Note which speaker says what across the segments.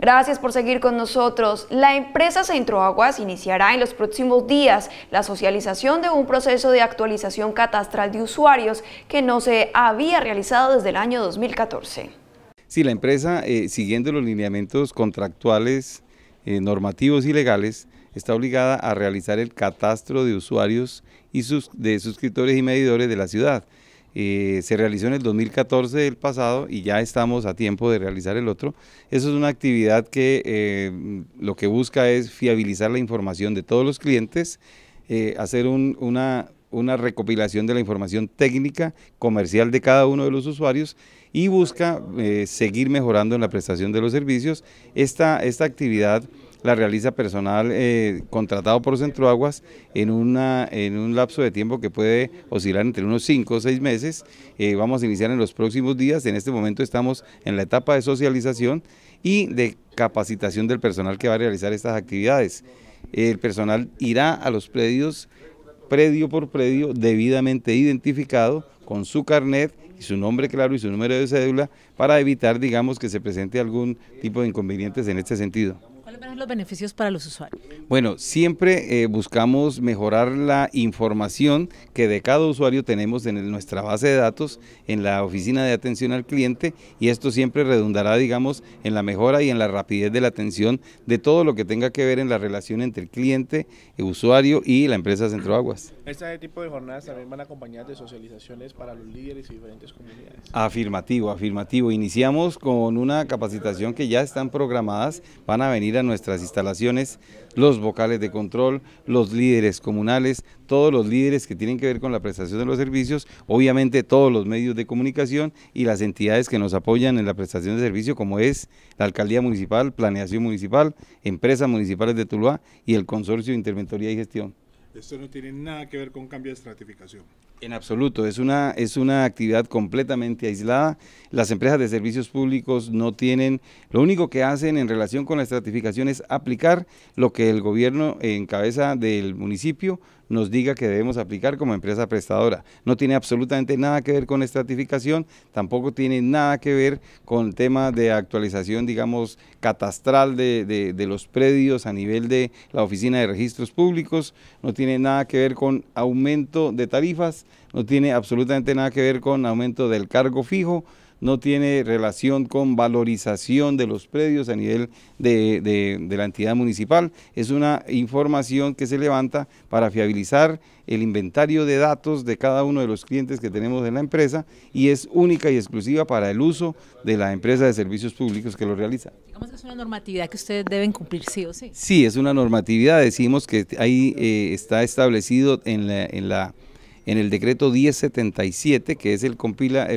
Speaker 1: Gracias por seguir con nosotros. La empresa Centroaguas iniciará en los próximos días la socialización de un proceso de actualización catastral de usuarios que no se había realizado desde el año 2014. Sí, la empresa, eh, siguiendo los lineamientos contractuales, eh, normativos y legales, está obligada a realizar el catastro de usuarios y sus, de suscriptores y medidores de la ciudad. Eh, se realizó en el 2014 del pasado y ya estamos a tiempo de realizar el otro. Eso es una actividad que eh, lo que busca es fiabilizar la información de todos los clientes, eh, hacer una, recopilación de la información técnica, comercial de cada uno de los usuarios y busca seguir mejorando en la prestación de los servicios. esta actividad la realiza personal eh, contratado por Centroaguas en, una, en un lapso de tiempo que puede oscilar entre unos 5 o 6 meses. Eh, vamos a iniciar en los próximos días, en este momento estamos en la etapa de socialización y de capacitación del personal que va a realizar estas actividades. El personal irá a los predios predio por predio debidamente identificado con su carnet y su nombre claro y su número de cédula para evitar, digamos, que se presente algún tipo de inconvenientes en este sentido. ¿Cuáles van los beneficios para los usuarios? Bueno, siempre eh, buscamos mejorar la información que de cada usuario tenemos en nuestra base de datos, en la oficina de atención al cliente, y esto siempre redundará, digamos, en la mejora y en la rapidez de la atención de todo lo que tenga que ver en la relación entre el cliente, el usuario y la empresa Centro Aguas. Este tipo de jornadas también van acompañadas de socializaciones para los líderes y diferentes comunidades. Afirmativo, afirmativo. Iniciamos con una capacitación que ya están programadas, van a venir a nuestras instalaciones los vocales de control, los líderes comunales, todos los líderes que tienen que ver con la prestación de los servicios, obviamente todos los medios de comunicación y las entidades que nos apoyan en la prestación de servicio como es la Alcaldía Municipal, Planeación Municipal, Empresas Municipales de Tuluá y el Consorcio de Interventoría y Gestión. Esto no tiene nada que ver con cambio de estratificación. En absoluto, es una, es una actividad completamente aislada. Las empresas de servicios públicos no tienen, lo único que hacen en relación con la estratificación es aplicar lo que el gobierno en cabeza del municipio nos diga que debemos aplicar como empresa prestadora. No tiene absolutamente nada que ver con estratificación, tampoco tiene nada que ver con el tema de actualización, digamos, catastral de, los predios a nivel de la Oficina de Registros Públicos, no tiene nada que ver con aumento de tarifas, no tiene absolutamente nada que ver con aumento del cargo fijo, no tiene relación con valorización de los predios a nivel de, la entidad municipal. Es una información que se levanta para fiabilizar el inventario de datos de cada uno de los clientes que tenemos en la empresa y es única y exclusiva para el uso de la empresa de servicios públicos que lo realiza. Digamos que es una normatividad que ustedes deben cumplir sí o sí. Sí, es una normatividad, decimos que ahí eh, está establecido en la en el decreto 1077, que es el,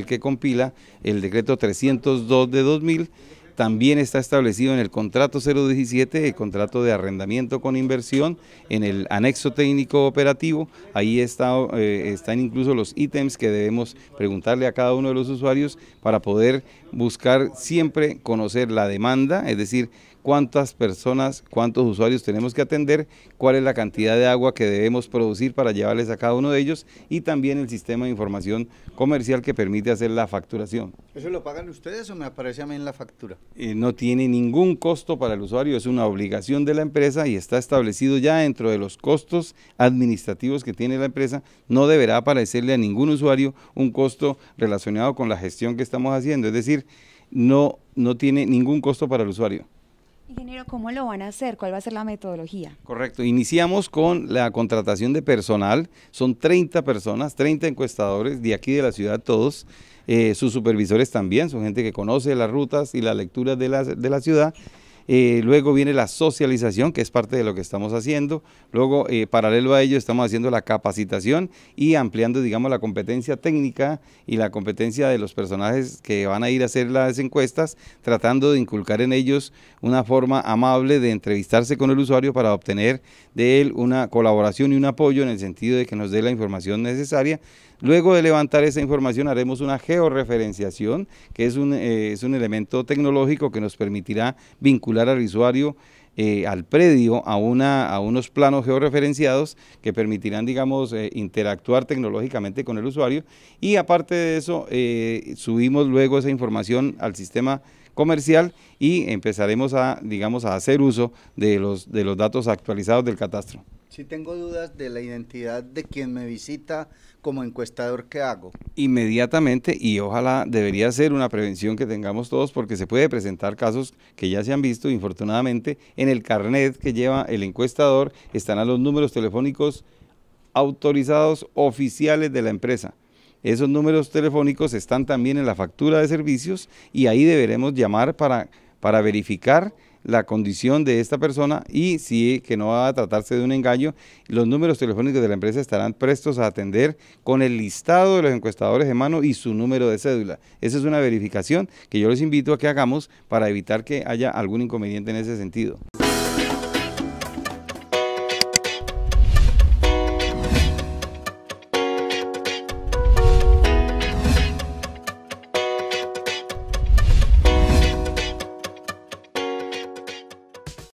Speaker 1: que compila el decreto 302 de 2000, también está establecido en el contrato 017, el contrato de arrendamiento con inversión, en el anexo técnico operativo, ahí eh, están incluso los ítems que debemos preguntarle a cada uno de los usuarios para poder buscar siempre conocer la demanda, es decir, cuántas personas, cuántos usuarios tenemos que atender, cuál es la cantidad de agua que debemos producir para llevarles a cada uno de ellos y también el sistema de información comercial que permite hacer la facturación. ¿Eso lo pagan ustedes o me aparece a mí en la factura? Eh, no tiene ningún costo para el usuario, es una obligación de la empresa y está establecido ya dentro de los costos administrativos que tiene la empresa. No deberá aparecerle a ningún usuario un costo relacionado con la gestión que estamos haciendo, es decir, no, no tiene ningún costo para el usuario. Ingeniero, ¿cómo lo van a hacer? ¿Cuál va a ser la metodología? Correcto, iniciamos con la contratación de personal. Son 30 personas, 30 encuestadores de aquí de la ciudad todos. Eh, sus supervisores también, son gente que conoce las rutas y la lectura de de la ciudad. Eh, luego viene la socialización, que es parte de lo que estamos haciendo, luego eh, paralelo a ello estamos haciendo la capacitación y ampliando, digamos, la competencia técnica y la competencia de los personajes que van a ir a hacer las encuestas, tratando de inculcar en ellos una forma amable de entrevistarse con el usuario para obtener de él una colaboración y un apoyo en el sentido de que nos dé la información necesaria Luego de levantar esa información haremos una georreferenciación, que es eh, es un elemento tecnológico que nos permitirá vincular al usuario eh, al predio a, unos planos georreferenciados que permitirán, digamos, eh, interactuar tecnológicamente con el usuario y aparte de eso eh, subimos luego esa información al sistema comercial y empezaremos a, digamos, a hacer uso de los, de los datos actualizados del catastro. Si tengo dudas de la identidad de quien me visita como encuestador ¿qué hago. Inmediatamente, y ojalá debería ser una prevención que tengamos todos, porque se puede presentar casos que ya se han visto, infortunadamente, en el carnet que lleva el encuestador están a los números telefónicos autorizados oficiales de la empresa. Esos números telefónicos están también en la factura de servicios y ahí deberemos llamar para, para verificar la condición de esta persona y si que no va a tratarse de un engaño, los números telefónicos de la empresa estarán prestos a atender con el listado de los encuestadores de mano y su número de cédula. Esa es una verificación que yo les invito a que hagamos para evitar que haya algún inconveniente en ese sentido.